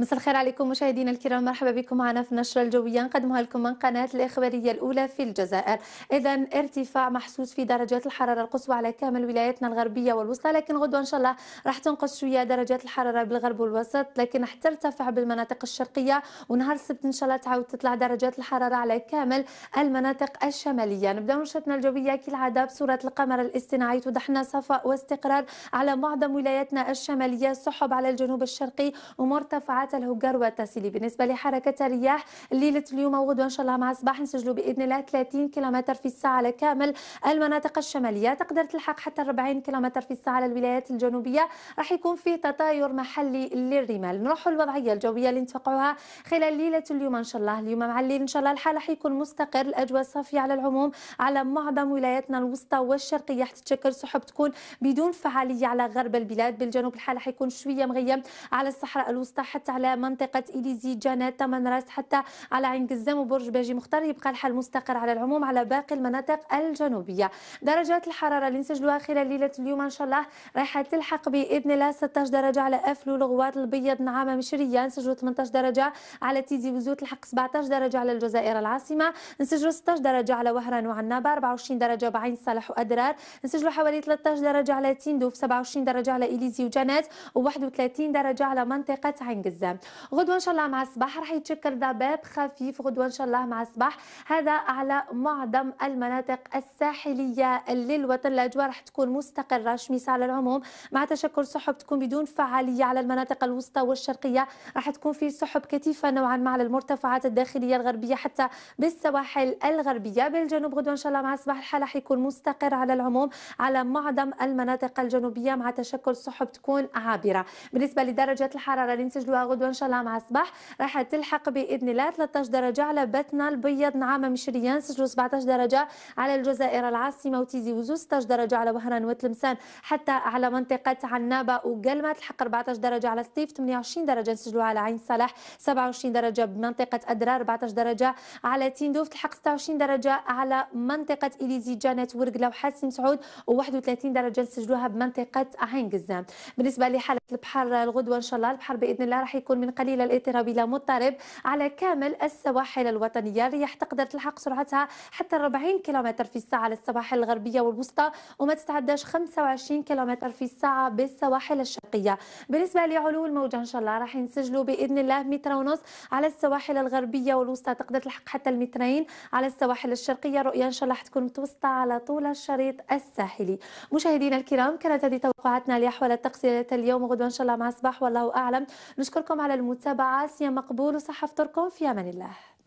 مساء الخير عليكم مشاهدينا الكرام مرحبا بكم معنا في النشرة الجوية نقدمها لكم من قناة الإخبارية الأولى في الجزائر إذا ارتفاع محسوس في درجات الحرارة القصوى على كامل ولاياتنا الغربية والوسطى لكن غدوة إن شاء الله راح تنقص شوية درجات الحرارة بالغرب والوسط لكن راح ترتفع بالمناطق الشرقية ونهار السبت إن شاء الله تعاود تطلع درجات الحرارة على كامل المناطق الشمالية نبدأ نشرتنا الجوية كالعادة بصورة القمر الاصطناعي توضح لنا صفاء واستقرار على معظم ولاياتنا الشمالية سحب على الجنوب الشرقي ومرتفعات حتى الهجر والتسيلي بالنسبه لحركه الرياح ليله اليوم وغدوه ان شاء الله مع الصباح نسجلوا باذن الله 30 كيلومتر في الساعه على كامل المناطق الشماليه تقدر تلحق حتى 40 كيلومتر في الساعه على الولايات الجنوبيه راح يكون فيه تطاير محلي للرمال نروحوا الوضعيه الجويه اللي نتوقعوها خلال ليله اليوم ان شاء الله اليوم مع الليل ان شاء الله الحال راح يكون مستقر الاجواء صافيه على العموم على معظم ولاياتنا الوسطى والشرقيه حتتشكل سحب تكون بدون فعاليه على غرب البلاد بالجنوب الحال راح يكون شويه مغيم على الصحراء الوسطى حتى على منطقه اليزي جانات تمن راس حتى على عين قزام وبرج باجي مختار يبقى الحال مستقر على العموم على باقي المناطق الجنوبيه درجات الحراره اللي نسجلوها خلال ليله اليوم ان شاء الله رايحه تلحق باذن الله 16 درجه على افلو الغوار البيض نعامه مشريه نسجلوا 18 درجه على تيزي وزو تلحق 17 درجه على الجزائر العاصمه نسجلوا 16 درجه على وهران وعنابه 24 درجه بعين صالح وادرار نسجلوا حوالي 13 درجه على تيندوف 27 درجه على اليزي وجنات و31 درجه على منطقه عين قزام العزيز غدوه ان شاء الله مع الصباح رح يتشكل ضباب خفيف غدوه ان شاء الله مع الصباح هذا على معظم المناطق الساحليه للوطن الاجواء رح تكون مستقره شميسه على العموم مع تشكل سحب تكون بدون فعاليه على المناطق الوسطى والشرقيه رح تكون في سحب كثيفه نوعا ما على المرتفعات الداخليه الغربيه حتى بالسواحل الغربيه بالجنوب غدوه ان شاء الله مع الصباح الحال راح يكون مستقر على العموم على معظم المناطق الجنوبيه مع تشكل سحب تكون عابره بالنسبه لدرجه الحراره اللي نسجلوها غدوه ان شاء الله مع الصباح راح تلحق باذن الله 13 درجه على باتنا البيض نعامه مشريان سجلوا 17 درجه على الجزائر العاصمه وتيزي وزو 16 درجه على وهران وتلمسان حتى على منطقه عنابه وقلمه تلحق 14 درجه على سطيف 28 درجه نسجلوا على عين صالح 27 درجه بمنطقه ادرار 14 درجه على تيندوف تلحق 26 درجه على منطقه اليزي جانت ورقله وحاسم سعود و31 درجه نسجلوها بمنطقه عين قزام بالنسبه لحاله البحر الغدوه ان شاء الله البحر باذن الله راح يكون من قليل الاضطراب إلى مضطرب على كامل السواحل الوطنية الرياح تقدر تلحق سرعتها حتى 40 كيلومتر في الساعة على السواحل الغربية والوسطى وما تتعداش 25 كيلومتر في الساعة بالسواحل الشرقية بالنسبة لعلو الموجة إن شاء الله راح نسجلوا بإذن الله متر ونص على السواحل الغربية والوسطى تقدر تلحق حتى المترين على السواحل الشرقية رؤية إن شاء الله تكون متوسطة على طول الشريط الساحلي مشاهدينا الكرام كانت هذه توقعاتنا لأحوال التقصيرات اليوم غدوه إن شاء الله مع الصباح والله أعلم نشكركم لكم على المتابعة سيا مقبول وصحة فطوركم في أمان الله